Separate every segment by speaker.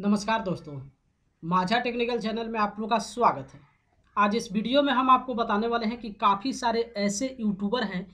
Speaker 1: नमस्कार दोस्तों माझा टेक्निकल चैनल में आप लोग का स्वागत है आज इस वीडियो में हम आपको बताने वाले हैं कि काफ़ी सारे ऐसे यूट्यूबर हैं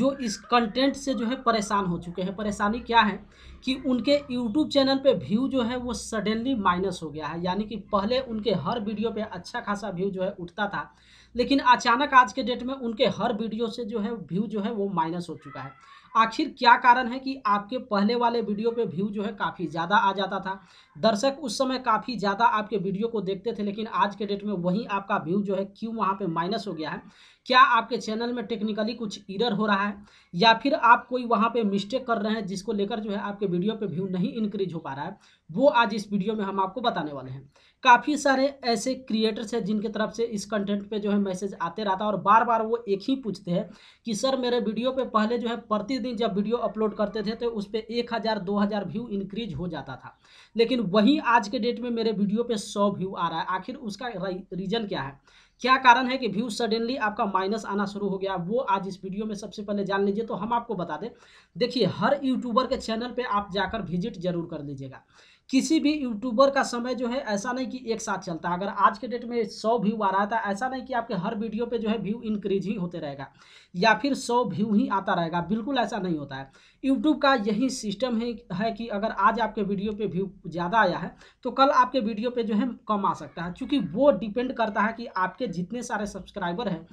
Speaker 1: जो इस कंटेंट से जो है परेशान हो चुके हैं परेशानी क्या है कि उनके यूट्यूब चैनल पे व्यू जो है वो सडनली माइनस हो गया है यानी कि पहले उनके हर वीडियो पर अच्छा खासा व्यू जो है उठता था लेकिन अचानक आज के डेट में उनके हर वीडियो से जो है व्यू जो है वो माइनस हो चुका है आखिर क्या कारण है कि आपके पहले वाले वीडियो पे व्यू जो है काफ़ी ज़्यादा आ जाता था दर्शक उस समय काफ़ी ज़्यादा आपके वीडियो को देखते थे लेकिन आज के डेट में वहीं आपका व्यू जो है क्यों वहाँ पे माइनस हो गया है क्या आपके चैनल में टेक्निकली कुछ इरर हो रहा है या फिर आप कोई वहाँ पे मिस्टेक कर रहे हैं जिसको लेकर जो है आपके वीडियो पे व्यू नहीं इंक्रीज हो पा रहा है वो आज इस वीडियो में हम आपको बताने वाले हैं काफ़ी सारे ऐसे क्रिएटर्स हैं जिनके तरफ से इस कंटेंट पे जो है मैसेज आते रहता है और बार बार वो एक ही पूछते हैं कि सर मेरे वीडियो पे पहले जो है प्रतिदिन जब वीडियो अपलोड करते थे तो उस पर एक हज़ार दो हज़ार व्यू इंक्रीज हो जाता था लेकिन वहीं आज के डेट में मेरे वीडियो पे सौ व्यू आ रहा है आखिर उसका रीज़न क्या है क्या कारण है कि व्यूज सडनली आपका माइनस आना शुरू हो गया वो आज इस वीडियो में सबसे पहले जान लीजिए तो हम आपको बता दें देखिए हर यूट्यूबर के चैनल पे आप जाकर विजिट जरूर कर लीजिएगा किसी भी यूट्यूबर का समय जो है ऐसा नहीं कि एक साथ चलता है अगर आज के डेट में सौ व्यू आ रहा था तो ऐसा नहीं कि आपके हर वीडियो पे जो है व्यू इंक्रीज ही होते रहेगा या फिर सौ व्यू ही आता रहेगा बिल्कुल ऐसा नहीं होता है यूट्यूब का यही सिस्टम है है कि अगर आज आपके वीडियो पे व्यू ज़्यादा आया है तो कल आपके वीडियो पर जो है कम आ सकता है चूँकि वो डिपेंड करता है कि आपके जितने सारे सब्सक्राइबर हैं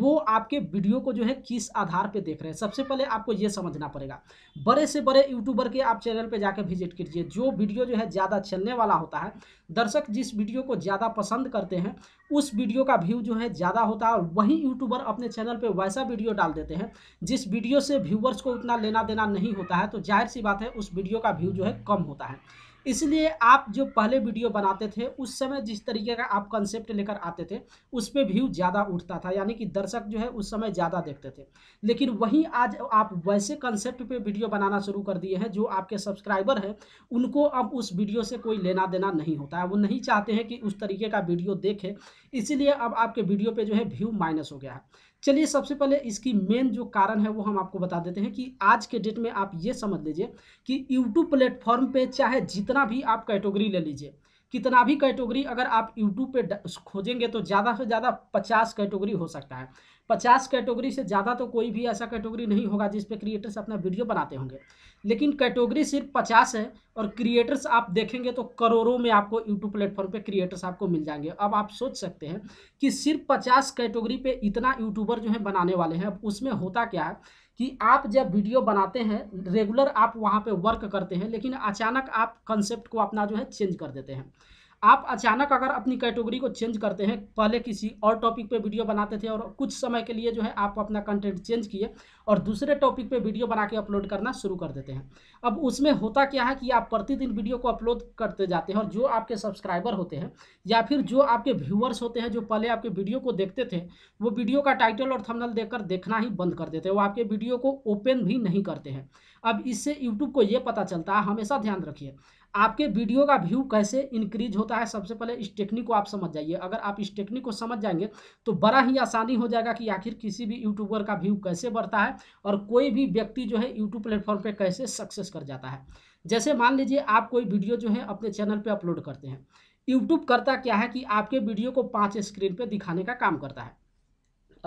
Speaker 1: वो आपके वीडियो को जो है किस आधार पर देख रहे हैं सबसे पहले आपको ये समझना पड़ेगा बड़े से बड़े यूट्यूबर के आप चैनल पर जाकर विजिट कीजिए जो वीडियो जो है ज़्यादा चलने वाला होता है दर्शक जिस वीडियो को ज़्यादा पसंद करते हैं उस वीडियो का व्यू जो है ज़्यादा होता है और वही यूट्यूबर अपने चैनल पे वैसा वीडियो डाल देते हैं जिस वीडियो से व्यूवर्स को उतना लेना देना नहीं होता है तो जाहिर सी बात है उस वीडियो का व्यू जो है कम होता है इसलिए आप जो पहले वीडियो बनाते थे उस समय जिस तरीके का आप कंसेप्ट लेकर आते थे उस पर व्यू ज़्यादा उठता था यानी कि दर्शक जो है उस समय ज़्यादा देखते थे लेकिन वहीं आज आप वैसे कंसेप्ट पे वीडियो बनाना शुरू कर दिए हैं जो आपके सब्सक्राइबर हैं उनको अब उस वीडियो से कोई लेना देना नहीं होता है वो नहीं चाहते हैं कि उस तरीके का वीडियो देखें इसीलिए अब आपके वीडियो पर जो है व्यू माइनस हो गया है चलिए सबसे पहले इसकी मेन जो कारण है वो हम आपको बता देते हैं कि आज के डेट में आप ये समझ लीजिए कि यूट्यूब प्लेटफॉर्म पे चाहे जितना कितना भी आप कैटेगरी ले लीजिए कितना भी कैटेगरी अगर आप यूट्यूब पे खोजेंगे तो ज़्यादा से ज़्यादा पचास कैटेगरी हो सकता है पचास कैटेगरी से ज़्यादा तो कोई भी ऐसा कैटेगरी नहीं होगा जिस पे क्रिएटर्स अपना वीडियो बनाते होंगे लेकिन कैटेगरी सिर्फ पचास है और क्रिएटर्स आप देखेंगे तो करोड़ों में आपको यूट्यूब प्लेटफॉर्म पे क्रिएटर्स आपको मिल जाएंगे अब आप सोच सकते हैं कि सिर्फ पचास कैटेगरी पे इतना यूट्यूबर जो है बनाने वाले हैं अब उसमें होता क्या है कि आप जब वीडियो बनाते हैं रेगुलर आप वहाँ पर वर्क करते हैं लेकिन अचानक आप कंसेप्ट को अपना जो है चेंज कर देते हैं आप अचानक अगर अपनी कैटेगरी को चेंज करते हैं पहले किसी और टॉपिक पे वीडियो बनाते थे और कुछ समय के लिए जो है आप अपना कंटेंट चेंज किए और दूसरे टॉपिक पे वीडियो बना के अपलोड करना शुरू कर देते हैं अब उसमें होता क्या है कि आप प्रतिदिन वीडियो को अपलोड करते जाते हैं और जो आपके सब्सक्राइबर होते हैं या फिर जो आपके व्यूअर्स होते हैं जो पहले आपके वीडियो को देखते थे वो वीडियो का टाइटल और थमनल देखकर देखना ही बंद कर देते हैं वो आपके वीडियो को ओपन भी नहीं करते हैं अब इससे यूट्यूब को ये पता चलता है हमेशा ध्यान रखिए आपके वीडियो का व्यू कैसे इंक्रीज होता है सबसे पहले इस टेक्निक को आप समझ जाइए अगर आप इस टेक्निक को समझ जाएंगे तो बड़ा ही आसानी हो जाएगा कि आखिर किसी भी यूट्यूबर का व्यू कैसे बढ़ता है और कोई भी व्यक्ति जो है यूट्यूब प्लेटफॉर्म पर कैसे सक्सेस कर जाता है जैसे मान लीजिए आप कोई वीडियो जो है अपने चैनल पर अपलोड करते हैं यूट्यूब करता क्या है कि आपके वीडियो को पाँच स्क्रीन पर दिखाने का काम करता है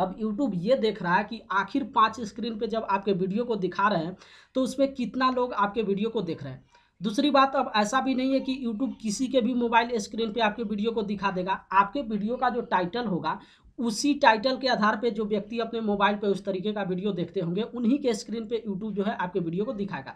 Speaker 1: अब YouTube ये देख रहा है कि आखिर पांच स्क्रीन पे जब आपके वीडियो को दिखा रहे हैं तो उसमें कितना लोग आपके वीडियो को देख रहे हैं दूसरी बात अब ऐसा भी नहीं है कि यूट्यूब किसी के भी मोबाइल स्क्रीन पे आपके वीडियो को दिखा देगा आपके वीडियो का जो टाइटल होगा उसी टाइटल के आधार पे जो व्यक्ति अपने मोबाइल पे उस तरीके का वीडियो देखते होंगे उन्हीं के स्क्रीन पे यूट्यूब जो है आपके वीडियो को दिखाएगा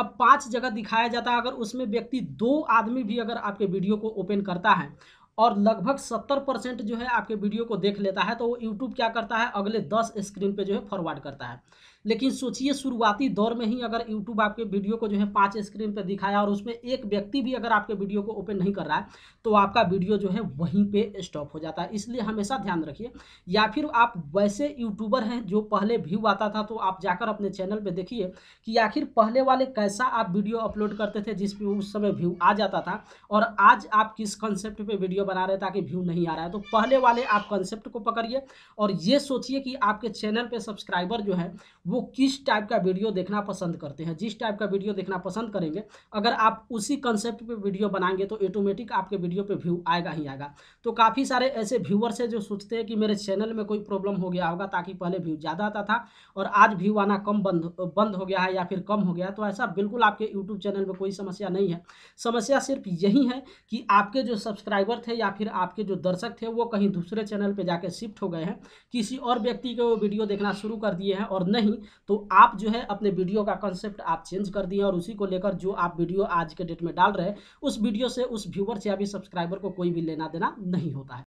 Speaker 1: अब पांच जगह दिखाया जाता है अगर उसमें व्यक्ति दो आदमी भी अगर आपके वीडियो को ओपन करता है और लगभग सत्तर परसेंट जो है आपके वीडियो को देख लेता है तो वो यूट्यूब क्या करता है अगले दस स्क्रीन पे जो है फॉरवर्ड करता है लेकिन सोचिए शुरुआती दौर में ही अगर यूट्यूब आपके वीडियो को जो है पाँच स्क्रीन पे दिखाया और उसमें एक व्यक्ति भी अगर आपके वीडियो को ओपन नहीं कर रहा है तो आपका वीडियो जो है वहीं पर स्टॉप हो जाता है इसलिए हमेशा ध्यान रखिए या फिर आप वैसे यूट्यूबर हैं जो पहले व्यू आता था तो आप जाकर अपने चैनल पर देखिए कि आखिर पहले वाले कैसा आप वीडियो अपलोड करते थे जिस उस समय व्यू आ जाता था और आज आप किस कंसेप्ट पर वीडियो बना रहे ताकि व्यू नहीं आ रहा है तो पहले वाले आप कंसेप्ट को पकड़िए और ये सोचिए कि आपके चैनल पे सब्सक्राइबर जो है वो किस टाइप का वीडियो देखना पसंद करते हैं जिस टाइप का वीडियो देखना पसंद करेंगे अगर आप उसी कंसेप्ट पर वीडियो बनाएंगे तो ऑटोमेटिक आपके वीडियो पर व्यू आएगा ही आएगा तो काफ़ी सारे ऐसे व्यूअर्स है जो सोचते हैं कि मेरे चैनल में कोई प्रॉब्लम हो गया होगा ताकि पहले व्यू ज़्यादा आता था और आज व्यू आना कम बंद बंद हो गया है या फिर कम हो गया तो ऐसा बिल्कुल आपके यूट्यूब चैनल में कोई समस्या नहीं है समस्या सिर्फ यही है कि आपके जो सब्सक्राइबर थे थे या फिर आपके जो दर्शक थे वो कहीं दूसरे चैनल पे जाके शिफ्ट हो गए हैं किसी और व्यक्ति के वो वीडियो देखना शुरू कर दिए हैं और नहीं तो आप जो है अपने वीडियो का कंसेप्ट आप चेंज कर दिए और उसी को लेकर जो आप वीडियो आज के डेट में डाल रहे हैं उस वीडियो से उस व्यूवर से या सब्सक्राइबर को कोई भी लेना देना नहीं होता है